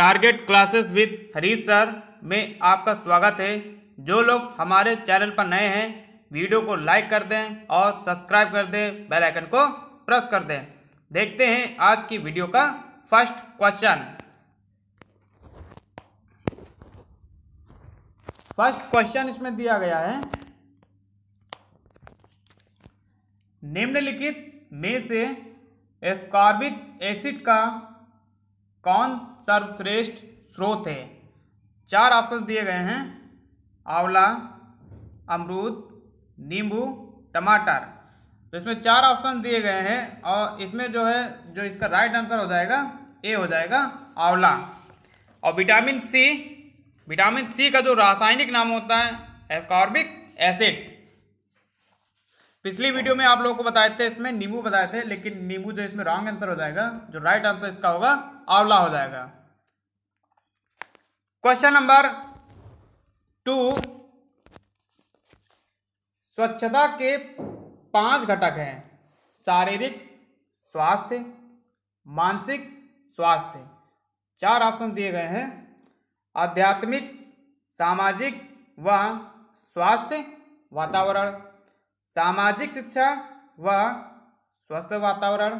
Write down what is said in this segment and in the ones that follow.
target classes with Harish sir में आपका स्वागत है जो लोग हमारे चैनल पर नए हैं वीडियो को लाइक कर दें और सब्सक्राइब कर दें बेल आइकन को प्रेस कर दें देखते हैं आज की वीडियो का फर्स्ट क्वेश्चन फर्स्ट क्वेश्चन इसमें दिया गया है निम्नलिखित में से एस्कॉर्बिक एसिड का कौन सर्वश्रेष्ठ स्रोत है चार ऑप्शन दिए गए हैं आंवला अमरूद नींबू टमाटर तो इसमें चार ऑप्शन दिए गए हैं और इसमें जो है जो इसका राइट आंसर हो जाएगा ए हो जाएगा आंवला और विटामिन सी विटामिन सी का जो रासायनिक नाम होता है एस्कॉर्बिक एसिड पिछली वीडियो में आप लोगों को बताए थे इसमें नींबू बताए थे लेकिन नींबू जो इसमें रॉन्ग आंसर हो जाएगा जो राइट आंसर इसका होगा आंवला हो जाएगा क्वेश्चन नंबर टू स्वच्छता के पांच घटक हैं शारीरिक स्वास्थ्य मानसिक स्वास्थ्य चार ऑप्शन दिए गए हैं आध्यात्मिक सामाजिक व स्वास्थ्य वातावरण सामाजिक शिक्षा व स्वस्थ वातावरण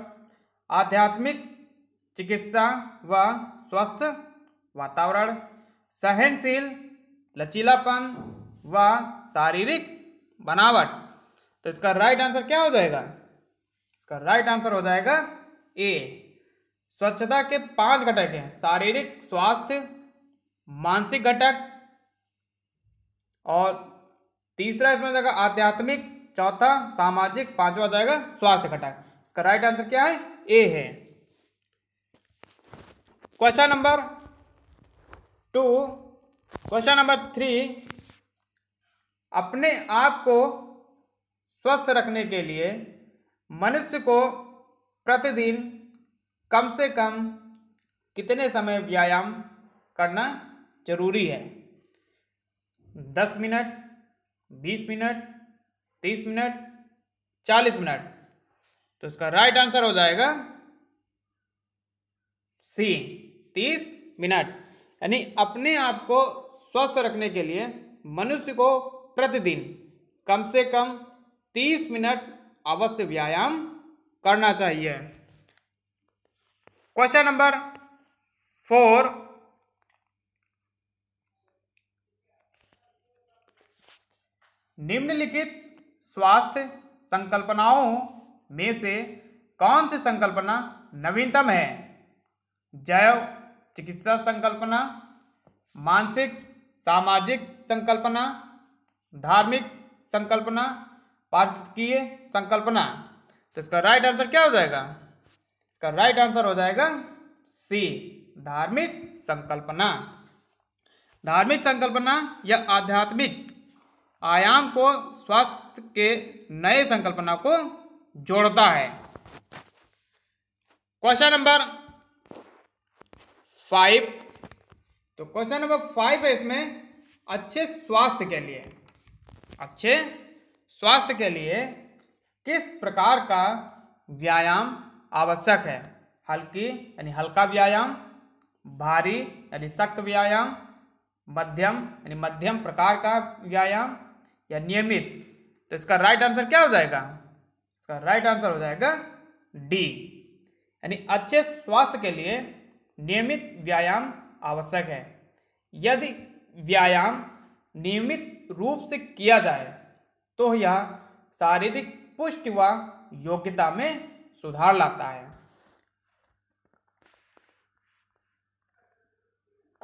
आध्यात्मिक चिकित्सा व स्वस्थ वातावरण सहनशील लचीलापन व शारीरिक बनावट तो इसका राइट आंसर क्या हो जाएगा इसका राइट आंसर हो जाएगा ए स्वच्छता के पांच घटक हैं शारीरिक स्वास्थ्य मानसिक घटक और तीसरा इसमें जगह आध्यात्मिक चौथा सामाजिक पांचवा जाएगा स्वास्थ्य घटक इसका राइट आंसर क्या है ए है question number two question number three अपने आप को स्वस्थ रखने के लिए मनुष्य को प्रतिदिन कम से कम कितने समय व्यायाम करना जरूरी है दस मिनट बीस मिनट तीस मिनट चालीस मिनट तो इसका राइट आंसर हो जाएगा सी तीस मिनट यानी अपने आप को स्वस्थ रखने के लिए मनुष्य को प्रतिदिन कम से कम तीस मिनट अवश्य व्यायाम करना चाहिए क्वेश्चन नंबर फोर निम्नलिखित स्वास्थ्य संकल्पनाओं में से कौन सी संकल्पना नवीनतम है जैव चिकित्सा संकल्पना मानसिक सामाजिक संकल्पना धार्मिक संकल्पना पार्षदीय संकल्पना तो इसका राइट आंसर क्या हो जाएगा इसका राइट आंसर हो जाएगा सी धार्मिक संकल्पना धार्मिक संकल्पना या आध्यात्मिक आयाम को स्वास्थ्य के नए संकल्पना को जोड़ता है क्वेश्चन नंबर फाइव तो क्वेश्चन नंबर फाइव है इसमें अच्छे स्वास्थ्य के लिए अच्छे स्वास्थ्य के लिए किस प्रकार का व्यायाम आवश्यक है हल्की यानी हल्का व्यायाम भारी यानी सख्त व्यायाम मध्यम यानी मध्यम प्रकार का व्यायाम या नियमित तो इसका राइट आंसर क्या हो जाएगा इसका राइट आंसर हो जाएगा डी यानी अच्छे स्वास्थ्य के लिए नियमित व्यायाम आवश्यक है यदि व्यायाम नियमित रूप से किया जाए तो यह शारीरिक पुष्टि व योग्यता में सुधार लाता है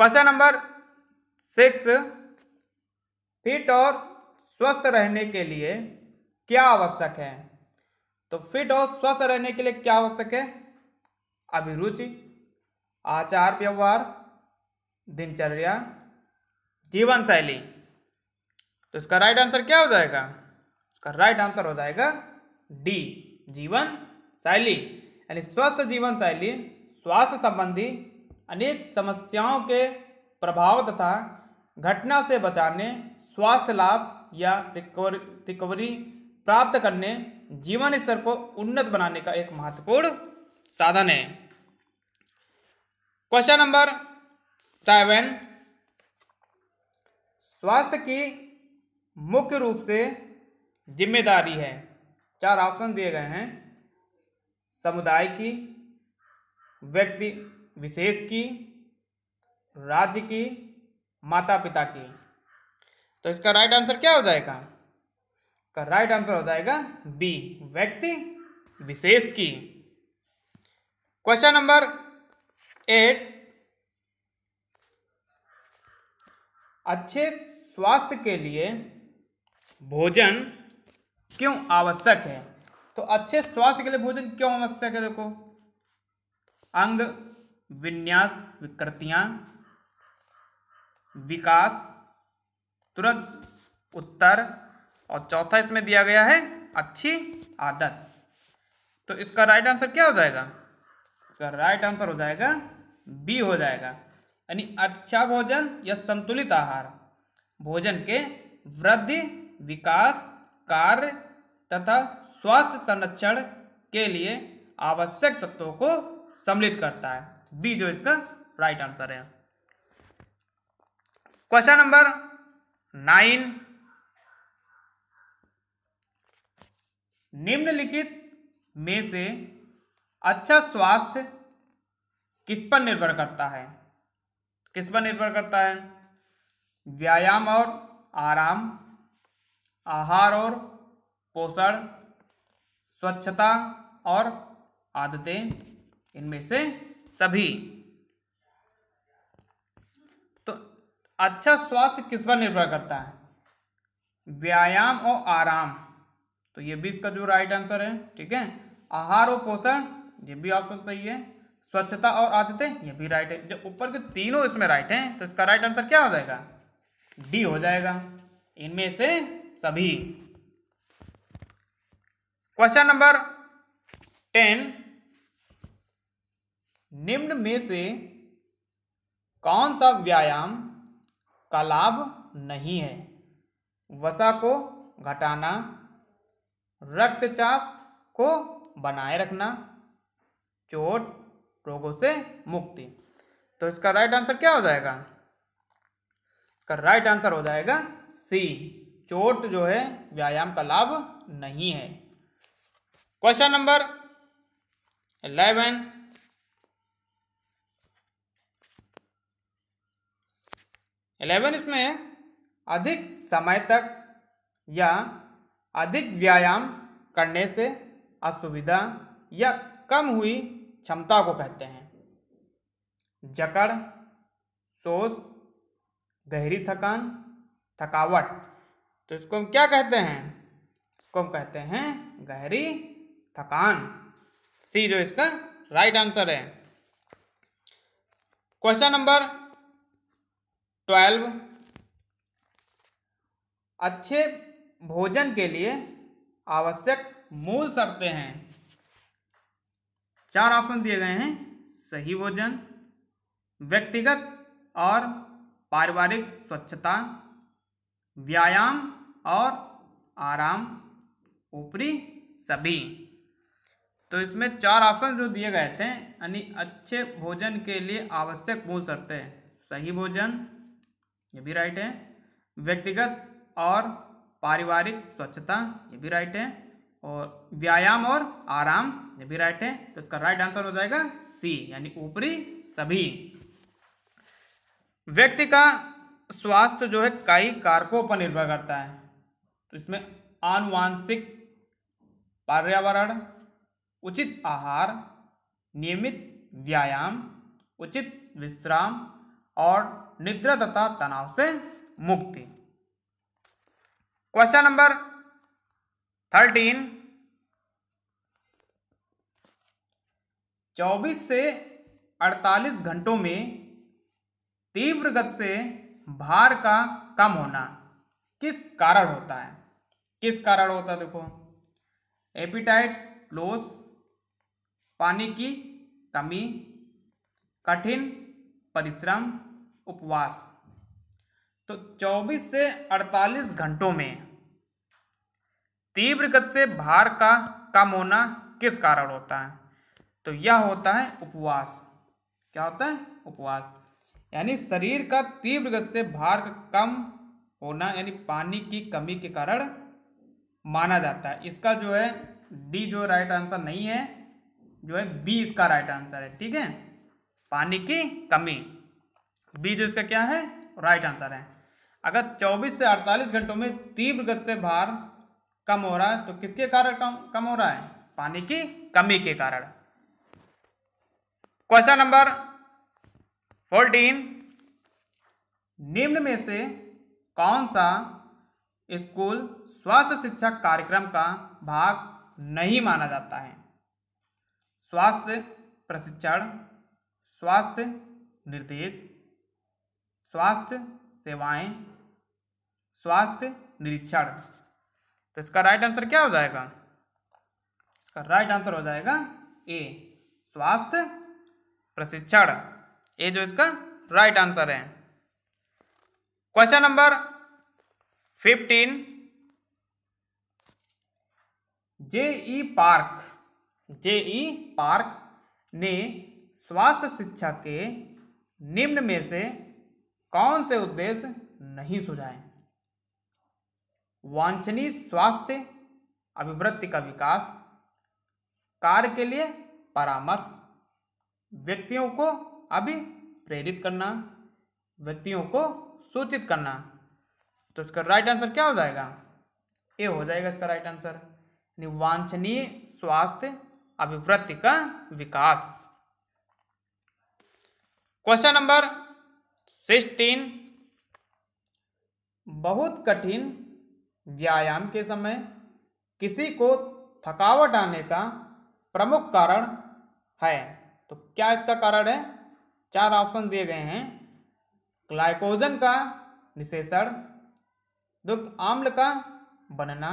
क्वेश्चन नंबर सिक्स फिट और स्वस्थ रहने के लिए क्या आवश्यक है तो फिट और स्वस्थ रहने के लिए क्या आवश्यक है अभिरुचि आचार व्यवहार दिनचर्या जीवन शैली तो इसका राइट आंसर क्या हो जाएगा इसका राइट आंसर हो जाएगा डी जीवन शैली यानी स्वस्थ जीवन शैली स्वास्थ्य संबंधी अनेक समस्याओं के प्रभाव तथा घटना से बचाने स्वास्थ्य लाभ या रिकवर रिकवरी प्राप्त करने जीवन स्तर को उन्नत बनाने का एक महत्वपूर्ण साधन है क्वेश्चन नंबर सेवन स्वास्थ्य की मुख्य रूप से जिम्मेदारी है चार ऑप्शन दिए गए हैं समुदाय की व्यक्ति विशेष की राज्य की माता पिता की तो इसका राइट आंसर क्या हो जाएगा इसका राइट आंसर हो जाएगा बी व्यक्ति विशेष की क्वेश्चन नंबर एट अच्छे स्वास्थ्य के लिए भोजन क्यों आवश्यक है तो अच्छे स्वास्थ्य के लिए भोजन क्यों आवश्यक है देखो अंग विन्यास विकृतियां विकास तुरंत उत्तर और चौथा इसमें दिया गया है अच्छी आदत तो इसका राइट आंसर क्या हो जाएगा इसका राइट आंसर हो जाएगा बी हो जाएगा यानी अच्छा भोजन या संतुलित आहार भोजन के वृद्धि विकास कार्य तथा स्वास्थ्य संरक्षण के लिए आवश्यक तत्वों को सम्मिलित करता है बी जो इसका राइट आंसर है क्वेश्चन नंबर नाइन निम्नलिखित में से अच्छा स्वास्थ्य किस पर निर्भर करता है किस पर निर्भर करता है व्यायाम और आराम आहार और पोषण स्वच्छता और आदतें इनमें से सभी अच्छा स्वास्थ्य किस पर निर्भर करता है व्यायाम और आराम तो ये भी इसका जो राइट आंसर है ठीक है आहार और पोषण ये भी ऑप्शन सही है स्वच्छता और आदित्य ये भी राइट है जब ऊपर के तीनों इसमें राइट हैं तो इसका राइट आंसर क्या हो जाएगा डी हो जाएगा इनमें से सभी क्वेश्चन नंबर टेन निम्न में से कौन सा व्यायाम का लाभ नहीं है वसा को घटाना रक्तचाप को बनाए रखना चोट रोगों से मुक्ति तो इसका राइट आंसर क्या हो जाएगा इसका राइट आंसर हो जाएगा सी चोट जो है व्यायाम का लाभ नहीं है क्वेश्चन नंबर इलेवन इलेवन इसमें अधिक समय तक या अधिक व्यायाम करने से असुविधा या कम हुई क्षमता को कहते हैं जकड़ सोस गहरी थकान थकावट तो इसको हम क्या कहते हैं इसको हम कहते हैं गहरी थकान सी जो इसका राइट आंसर है क्वेश्चन नंबर ट्वेल्व अच्छे भोजन के लिए आवश्यक मूल शर्तें हैं चार ऑप्शन दिए गए हैं सही भोजन व्यक्तिगत और पारिवारिक स्वच्छता व्यायाम और आराम ऊपरी सभी तो इसमें चार ऑप्शन जो दिए गए थे यानी अच्छे भोजन के लिए आवश्यक मूल शर्तें सही भोजन ये भी राइट है व्यक्तिगत और पारिवारिक स्वच्छता ये भी राइट है और व्यायाम और आराम ये भी राइट है तो इसका राइट आंसर हो जाएगा सी यानी ऊपरी सभी व्यक्ति का स्वास्थ्य जो है कई कारकों पर निर्भर करता है तो इसमें आनुवांशिक पर्यावरण उचित आहार नियमित व्यायाम उचित विश्राम और निद्रा तथा तनाव से मुक्ति क्वेश्चन नंबर थर्टीन चौबीस से अड़तालीस घंटों में तीव्र गति से भार का कम होना किस कारण होता है किस कारण होता है देखो एपिटाइट लोस पानी की कमी कठिन परिश्रम उपवास तो 24 से 48 घंटों में तीव्र गति से भार का कम होना किस कारण होता है तो यह होता है उपवास क्या होता है उपवास यानी शरीर का तीव्र गति से भार का कम होना यानी पानी की कमी के कारण माना जाता है इसका जो है डी जो राइट आंसर नहीं है जो है बी इसका राइट आंसर है ठीक है पानी की कमी बी जो इसका क्या है राइट आंसर है अगर 24 से 48 घंटों में तीव्र गति से भार कम हो रहा है तो किसके कारण कम कम हो रहा है पानी की कमी के कारण क्वेश्चन नंबर 14 निम्न में से कौन सा स्कूल स्वास्थ्य शिक्षा कार्यक्रम का भाग नहीं माना जाता है स्वास्थ्य प्रशिक्षण स्वास्थ्य निर्देश स्वास्थ्य सेवाएं स्वास्थ्य निरीक्षण तो इसका राइट आंसर क्या हो जाएगा इसका राइट आंसर हो जाएगा ए स्वास्थ्य प्रशिक्षण ये जो इसका राइट आंसर है question number fifteen J E park J E park ने स्वास्थ्य शिक्षा के निम्न में से कौन से उद्देश्य नहीं सुझाए वांछनीय स्वास्थ्य अभिवृत्ति का विकास कार्य के लिए परामर्श व्यक्तियों को अभी प्रेरित करना व्यक्तियों को सूचित करना तो इसका राइट आंसर क्या हो जाएगा ये हो जाएगा इसका राइट आंसर वांछनीय स्वास्थ्य अभिवृत्ति का विकास क्वेश्चन नंबर सिक्सटीन बहुत कठिन व्यायाम के समय किसी को थकावट आने का प्रमुख कारण है तो क्या इसका कारण है चार ऑप्शन दिए गए हैं ग्लाइकोजन का निषेषण दुग्ध आम्ल का बनना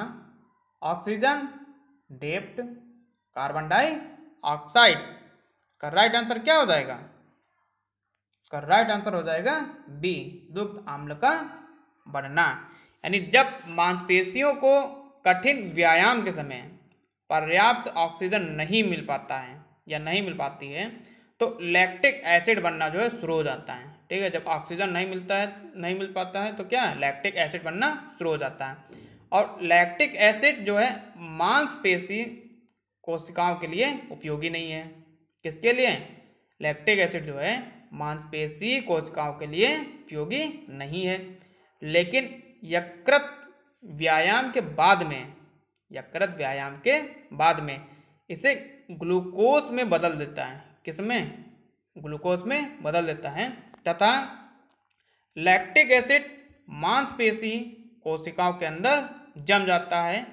ऑक्सीजन डेप्ट कार्बन डाइऑक्साइड का राइट आंसर क्या हो जाएगा इसका राइट आंसर हो जाएगा बी दुग्ध आम्ल का बढ़ना यानी जब मांसपेशियों को कठिन व्यायाम के समय पर्याप्त ऑक्सीजन नहीं मिल पाता है या नहीं मिल पाती है तो लैक्टिक एसिड बनना जो है शुरू हो जाता है ठीक है जब ऑक्सीजन नहीं मिलता है नहीं मिल पाता है तो क्या लैक्टिक एसिड बनना शुरू हो जाता है और लैक्टिक एसिड जो है मांसपेशी कोशिकाओं के लिए उपयोगी नहीं है किसके लिए लैक्टिक एसिड जो है मांसपेशी कोशिकाओं के लिए उपयोगी नहीं है लेकिन यकृत व्यायाम के बाद में यकृत व्यायाम के बाद में इसे ग्लूकोज में बदल देता है किसमें ग्लूकोज में बदल देता है तथा लैक्टिक एसिड मांसपेशी कोशिकाओं के अंदर जम जाता है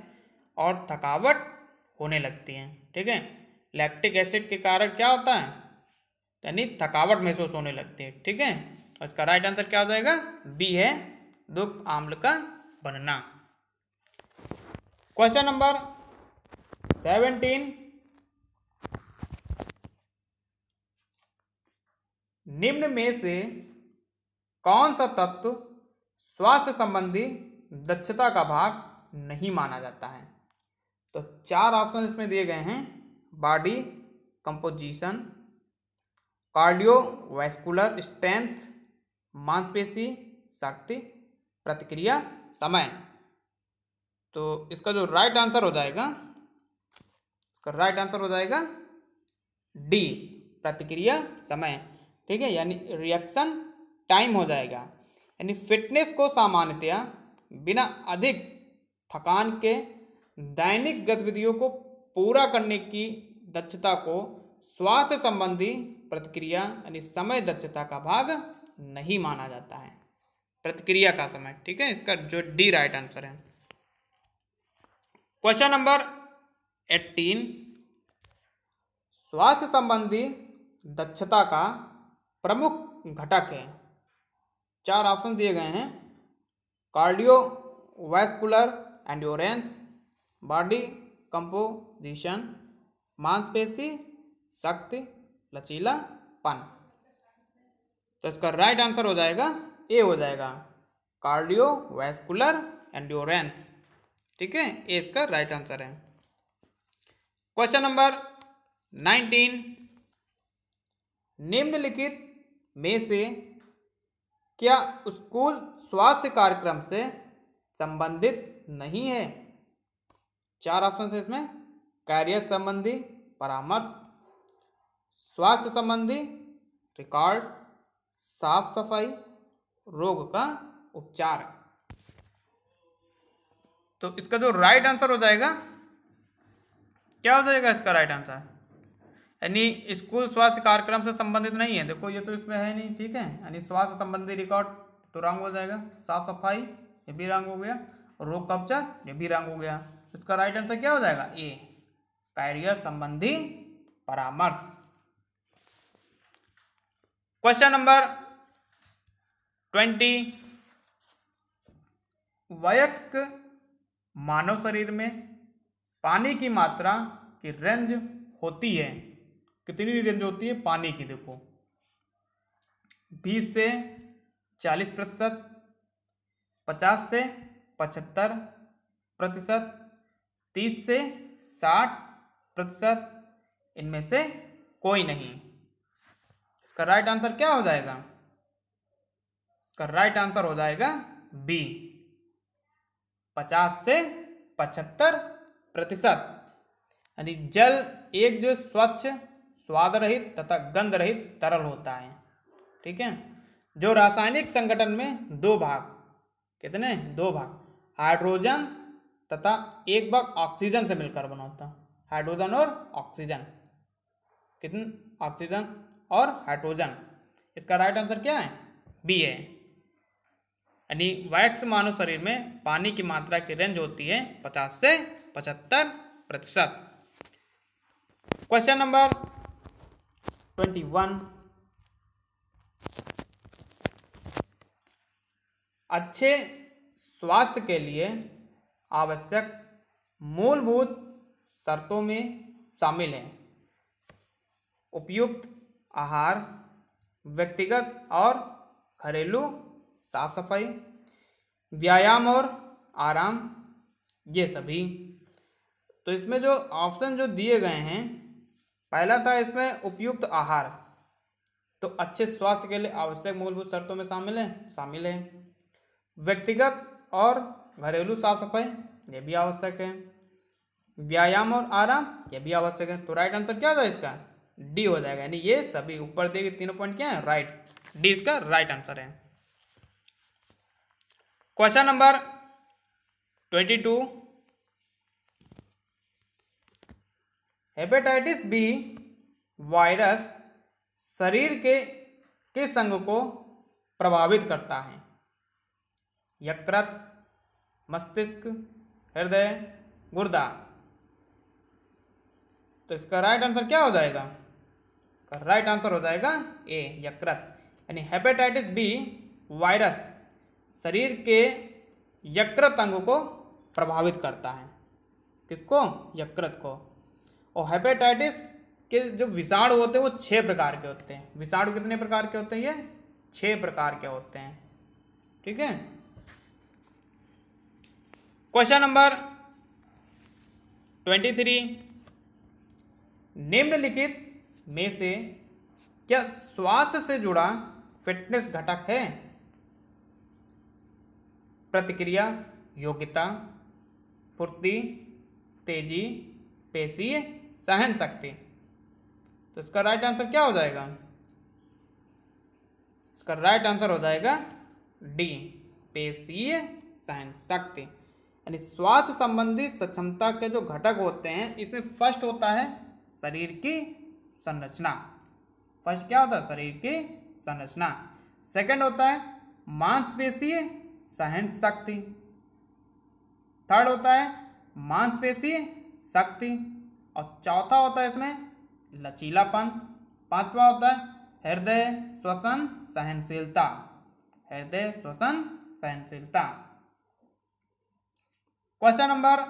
और थकावट होने लगती है ठीक है लैक्टिक एसिड के कारण क्या होता है यानी थकावट महसूस होने लगती है ठीक है इसका राइट आंसर क्या हो जाएगा बी है दुख आम्ल का बनना क्वेश्चन नंबर सेवेंटीन निम्न में से कौन सा तत्व स्वास्थ्य संबंधी दक्षता का भाग नहीं माना जाता है तो चार ऑप्शन इसमें दिए गए हैं बॉडी कंपोजिशन कार्डियोवैस्कुलर स्ट्रेंथ मांसपेशी शक्ति प्रतिक्रिया समय तो इसका जो राइट आंसर हो जाएगा इसका राइट आंसर हो जाएगा डी प्रतिक्रिया समय ठीक है यानी रिएक्शन टाइम हो जाएगा यानी फिटनेस को सामान्यतया बिना अधिक थकान के दैनिक गतिविधियों को पूरा करने की दक्षता को स्वास्थ्य संबंधी प्रतिक्रिया यानी समय दक्षता का भाग नहीं माना जाता है प्रतिक्रिया का समय ठीक है इसका जो डी राइट आंसर है क्वेश्चन नंबर एट्टीन स्वास्थ्य संबंधी दक्षता का प्रमुख घटक है चार ऑप्शन दिए गए हैं cardiovascular endurance body composition मांसपेशी शक्ति लचीलापन तो इसका राइट आंसर हो जाएगा ए हो जाएगा वैस्कुलर एंड्योरेंस ठीक है ए इसका राइट आंसर है क्वेश्चन नंबर नाइनटीन निम्नलिखित में से क्या स्कूल स्वास्थ्य कार्यक्रम से संबंधित नहीं है चार ऑप्शन है इसमें कैरियर संबंधी परामर्श स्वास्थ्य संबंधी रिकॉर्ड साफ सफाई रोग का उपचार तो इसका जो राइट आंसर हो जाएगा क्या हो जाएगा इसका राइट आंसर यानी स्कूल स्वास्थ्य कार्यक्रम से संबंधित नहीं है देखो ये तो इसमें है नहीं ठीक है यानी स्वास्थ्य संबंधी रिकॉर्ड तो रंग हो जाएगा साफ सफाई ये भी रंग हो गया और रोग का उपचार ये भी रंग हो गया इसका राइट आंसर क्या हो जाएगा ए कैरियर संबंधी परामर्श क्वेश्चन नंबर ट्वेंटी वयस्क मानव शरीर में पानी की मात्रा की रेंज होती है कितनी रेंज होती है पानी की देखो बीस से चालीस प्रतिशत पचास से पचहत्तर प्रतिशत तीस से साठ प्रतिशत इनमें से कोई नहीं इसका राइट आंसर क्या हो जाएगा इसका राइट आंसर हो जाएगा बी पचास से पचहत्तर प्रतिशत यानी जल एक जो स्वच्छ स्वाद रहित तथा गंध रहित तरल होता है ठीक है जो रासायनिक संगठन में दो भाग कितने दो भाग हाइड्रोजन तथा एक भाग ऑक्सीजन से मिलकर बना होता है हाइड्रोजन और ऑक्सीजन कितने ऑक्सीजन और हाइड्रोजन इसका राइट आंसर क्या है बी है यानी वैक्स मानव शरीर में पानी की मात्रा की रेंज होती है पचास से पचहत्तर प्रतिशत क्वेश्चन नंबर ट्वेंटी वन अच्छे स्वास्थ्य के लिए आवश्यक मूलभूत शर्तों में शामिल है उपयुक्त आहार व्यक्तिगत और घरेलू साफ सफाई व्यायाम और आराम ये सभी तो इसमें जो ऑप्शन जो दिए गए हैं पहला था इसमें उपयुक्त आहार तो अच्छे स्वास्थ्य के लिए आवश्यक मूलभूत शर्तों में शामिल है शामिल है व्यक्तिगत और घरेलू साफ सफाई ये भी आवश्यक है व्यायाम और आराम ये भी आवश्यक है तो राइट आंसर क्या था इसका डी हो जाएगा यानी ये सभी ऊपर दिए तीनों पॉइंट क्या है राइट डी इसका राइट आंसर है question number twenty two hepatitis B virus शरीर के किस अंग को प्रभावित करता है यकृत मस्तिष्क हृदय गुर्दा तो इसका राइट आंसर क्या हो जाएगा राइट आंसर हो जाएगा ए यकृत यानी हेपेटाइटिस बी वायरस शरीर के यकृत अंग को प्रभावित करता है किसको यकृत को और हेपेटाइटिस के जो विषाणु होते हैं वो छः प्रकार के होते हैं विषाणु कितने प्रकार के होते हैं ये छः प्रकार के होते हैं ठीक है क्वेश्चन नंबर ट्वेंटी थ्री निम्नलिखित में से क्या स्वास्थ्य से जुड़ा फिटनेस घटक है प्रतिक्रिया योग्यता फुर्ती तेजी पेशीय सहन शक्ति तो इसका राइट आंसर क्या हो जाएगा इसका राइट आंसर हो जाएगा डी पेशीय सहन शक्ति यानी स्वास्थ्य संबंधी सक्षमता के जो घटक होते हैं इसमें फर्स्ट होता है शरीर की संरचना फर्स्ट क्या होता है शरीर की संरचना सेकंड होता है मांसपेशीय सहन शक्ति थर्ड होता है मांसपेशीय शक्ति और चौथा होता है इसमें लचीलापन पांचवा होता है हृदय श्वसन सहनशीलता हृदय श्वसन सहनशीलता क्वेश्चन नंबर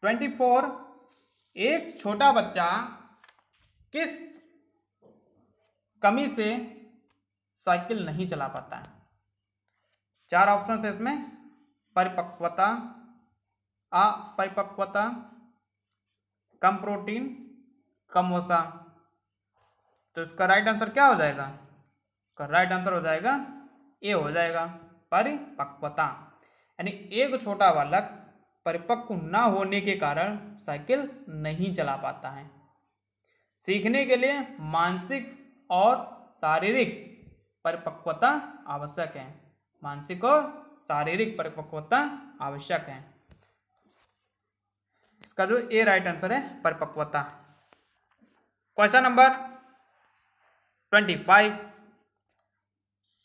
ट्वेंटी फोर एक छोटा बच्चा किस कमी से साइकिल नहीं चला पाता है चार ऑप्शन है इसमें परिपक्वता अपरिपक्वता कम प्रोटीन कम वसा तो इसका राइट आंसर क्या हो जाएगा इसका राइट आंसर हो जाएगा ए हो जाएगा परिपक्वता यानी एक छोटा बालक परिपक्व न होने के कारण साइकिल नहीं चला पाता है सीखने के लिए मानसिक और शारीरिक परिपक्वता आवश्यक है मानसिक और शारीरिक परिपक्वता आवश्यक है इसका जो ए राइट आंसर है परिपक्वता क्वेश्चन नंबर ट्वेंटी फाइव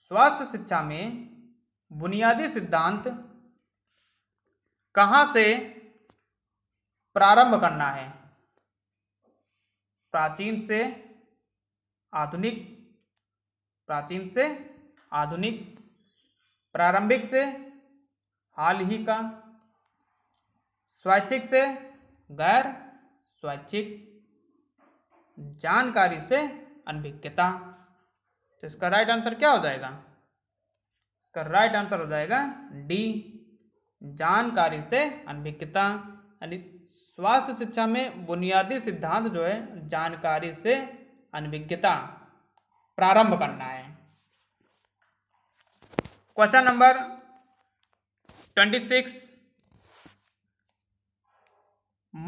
स्वास्थ्य शिक्षा में बुनियादी सिद्धांत कहां से प्रारंभ करना है प्राचीन से आधुनिक प्राचीन से आधुनिक प्रारंभिक से हाल ही का स्वैच्छिक से गैर स्वैच्छिक जानकारी से अनभिज्ञता तो इसका राइट आंसर क्या हो जाएगा इसका राइट आंसर हो जाएगा डी जानकारी से अनभिज्ञता यानी स्वास्थ्य शिक्षा में बुनियादी सिद्धांत जो है जानकारी से अनभिज्ञता प्रारंभ करना है क्वेश्चन नंबर ट्वेंटी सिक्स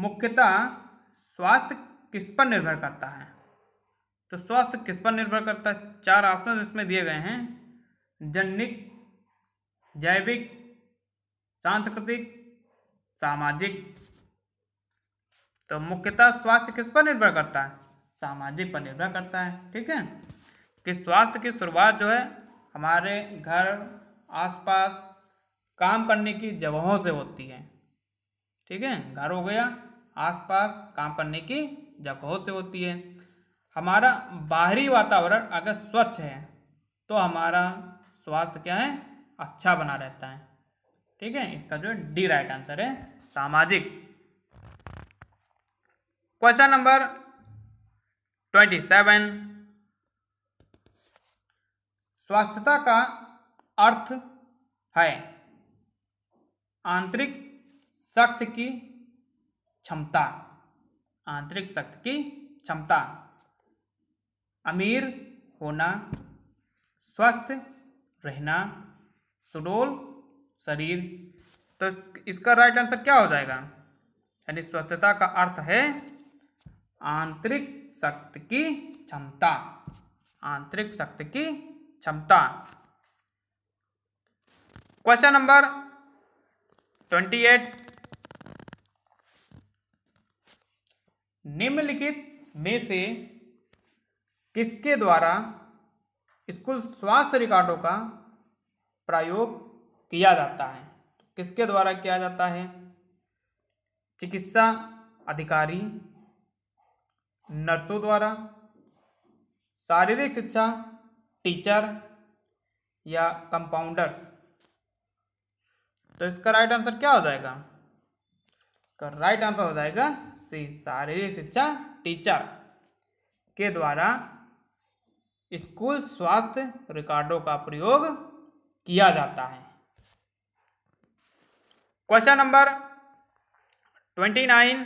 मुख्यतः स्वास्थ्य किस पर निर्भर करता है तो स्वास्थ्य किस पर निर्भर करता है चार ऑप्शन इसमें दिए गए हैं जनिक जैविक सांस्कृतिक सामाजिक तो मुख्यतः स्वास्थ्य किस पर निर्भर करता है सामाजिक पर निर्भर करता है ठीक है कि स्वास्थ्य की शुरुआत जो है हमारे घर आसपास काम करने की जगहों से होती है ठीक है घर हो गया आसपास काम करने की जगहों से होती है हमारा बाहरी वातावरण अगर स्वच्छ है तो हमारा स्वास्थ्य क्या है अच्छा बना रहता है ठीक है इसका जो डी राइट आंसर है सामाजिक क्वेश्चन नंबर ट्वेंटी सेवन स्वास्थ्यता का अर्थ है आंतरिक शक्ति की क्षमता आंतरिक शक्ति की क्षमता अमीर होना स्वस्थ रहना सुडोल शरीर तो इसका राइट आंसर क्या हो जाएगा यानी स्वस्थता का अर्थ है आंतरिक शक्ति की क्षमता आंतरिक शक्ति की क्षमता क्वेश्चन नंबर ट्वेंटी एट निम्नलिखित में से किसके द्वारा स्कूल स्वास्थ्य रिकॉर्डों का प्रयोग किया जाता है किसके द्वारा किया जाता है चिकित्सा अधिकारी नर्सों द्वारा शारीरिक शिक्षा टीचर या कंपाउंडर्स तो इसका राइट आंसर क्या हो जाएगा इसका राइट आंसर हो जाएगा सी शारीरिक शिक्षा टीचर के द्वारा स्कूल स्वास्थ्य रिकॉर्डों का प्रयोग किया जाता है क्वेश्चन नंबर ट्वेंटी नाइन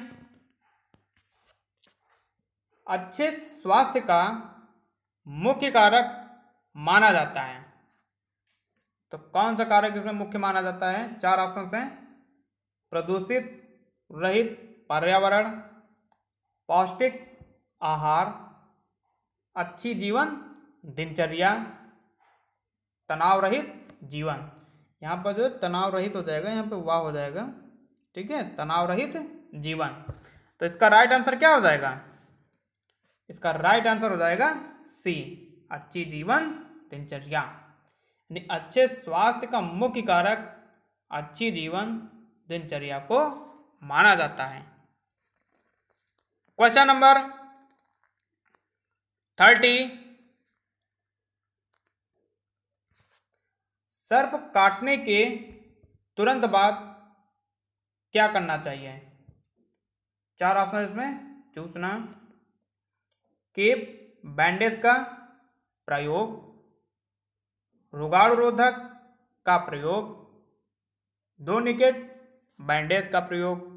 अच्छे स्वास्थ्य का मुख्य कारक माना जाता है तो कौन सा कारक इसमें मुख्य माना जाता है चार ऑप्शन हैं प्रदूषित रहित पर्यावरण पौष्टिक आहार अच्छी जीवन दिनचर्या तनाव रहित जीवन यहाँ पर जो तनाव रहित हो जाएगा यहाँ पे वाह हो जाएगा ठीक है तनाव रहित जीवन तो इसका राइट आंसर क्या हो जाएगा इसका राइट आंसर हो जाएगा सी अच्छी जीवन दिनचर्या अच्छे स्वास्थ्य का मुख्य कारक अच्छी जीवन दिनचर्या को माना जाता है क्वेश्चन नंबर थर्टी सर्प काटने के तुरंत बाद क्या करना चाहिए चार ऑप्शन इसमें चूसना केप बैंडेज का प्रयोग रोगाणुरोधक का प्रयोग दो निकेट बैंडेज का प्रयोग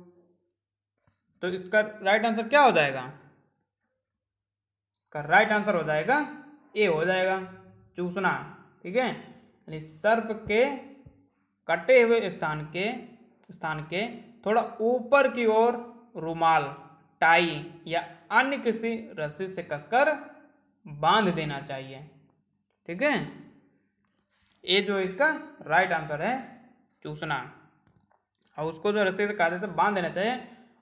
तो इसका राइट आंसर क्या हो जाएगा इसका राइट आंसर हो जाएगा ए हो जाएगा चूसना ठीक है यानी सर्प के कटे हुए स्थान के स्थान के थोड़ा ऊपर की ओर रुमाल टाई या अन्य किसी रस्सी से कसकर बांध देना चाहिए ठीक है ये जो इसका राइट आंसर है चूसना और उसको जो रस्सी से काटे से बांध देना चाहिए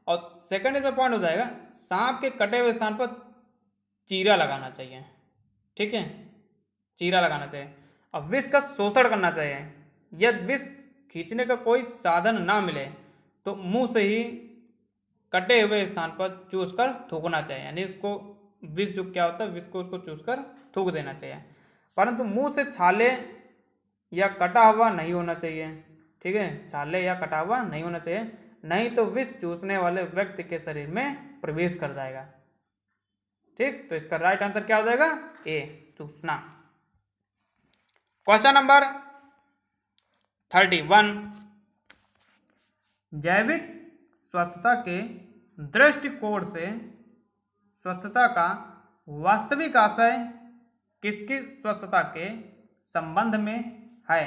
और सेकंड इसमें पॉइंट हो जाएगा सांप के कटे हुए स्थान पर चीरा लगाना चाहिए ठीक है चीरा लगाना चाहिए और विष का शोषण करना चाहिए यदि विष खींचने का कोई साधन ना मिले तो मुंह से ही कटे हुए स्थान पर चूस कर थूकना चाहिए यानी उसको विष जो क्या होता है विष को उसको चूस कर थूक देना चाहिए परंतु मुंह से छाले या कटा हुआ नहीं होना चाहिए ठीक है छाले या कटा हुआ नहीं होना चाहिए नहीं तो विष चूसने वाले व्यक्ति के शरीर में प्रवेश कर जाएगा ठीक तो इसका राइट आंसर क्या हो जाएगा ए चूसना क्वेश्चन नंबर थर्टी वन जैविक स्वस्थता के दृष्टिकोण से स्वस्थता का वास्तविक आशय किसकी स्वस्थता के संबंध में है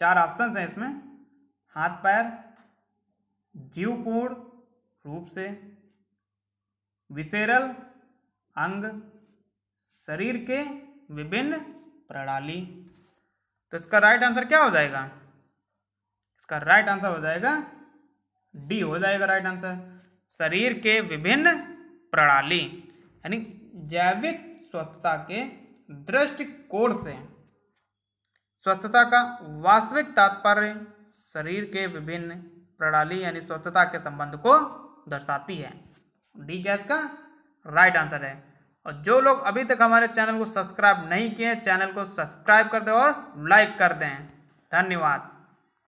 चार ऑप्शन हैं इसमें हाथ पैर जीवपूर्ण रूप से विसेरल अंग शरीर के विभिन्न प्रणाली तो इसका राइट आंसर क्या हो जाएगा इसका राइट आंसर हो जाएगा डी हो जाएगा राइट आंसर शरीर के विभिन्न प्रणाली यानी जैविक स्वस्थता के दृष्टिकोण से स्वस्थता का वास्तविक तात्पर्य शरीर के विभिन्न प्रणाली यानी स्वच्छता के संबंध को दर्शाती है डी क्या इसका राइट आंसर है और जो लोग अभी तक हमारे चैनल को सब्सक्राइब नहीं किए चैनल को सब्सक्राइब कर दें और लाइक कर दें धन्यवाद